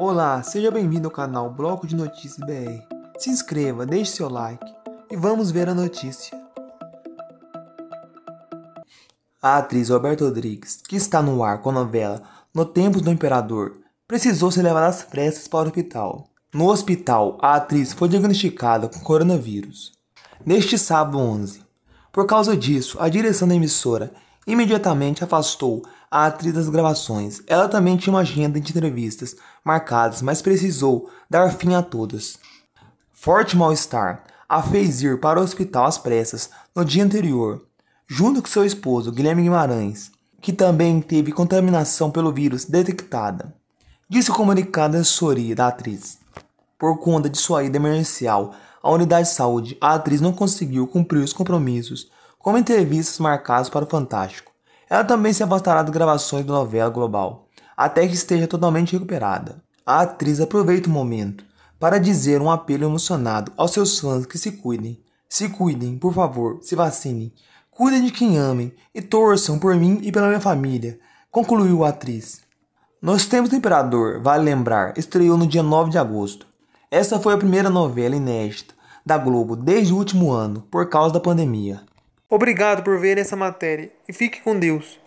Olá, seja bem-vindo ao canal Bloco de Notícias BR. Se inscreva, deixe seu like e vamos ver a notícia. A atriz Roberta Rodrigues, que está no ar com a novela No Tempos do Imperador, precisou ser levada às pressas para o hospital. No hospital, a atriz foi diagnosticada com coronavírus. Neste sábado 11. Por causa disso, a direção da emissora imediatamente afastou a atriz das gravações. Ela também tinha uma agenda de entrevistas marcadas, mas precisou dar fim a todas. Forte mal-estar a fez ir para o hospital às pressas no dia anterior, junto com seu esposo Guilherme Guimarães, que também teve contaminação pelo vírus detectada. Disse o comunicado da assessoria da atriz. Por conta de sua ida emergencial à unidade de saúde, a atriz não conseguiu cumprir os compromissos, como entrevistas marcadas para o Fantástico. Ela também se afastará das gravações da novela global, até que esteja totalmente recuperada. A atriz aproveita o momento para dizer um apelo emocionado aos seus fãs que se cuidem. Se cuidem, por favor, se vacinem. Cuidem de quem amem e torçam por mim e pela minha família, concluiu a atriz. Nos Tempos do Imperador, vale lembrar, estreou no dia 9 de agosto. Essa foi a primeira novela inédita da Globo desde o último ano, por causa da pandemia. Obrigado por ver essa matéria e fique com Deus.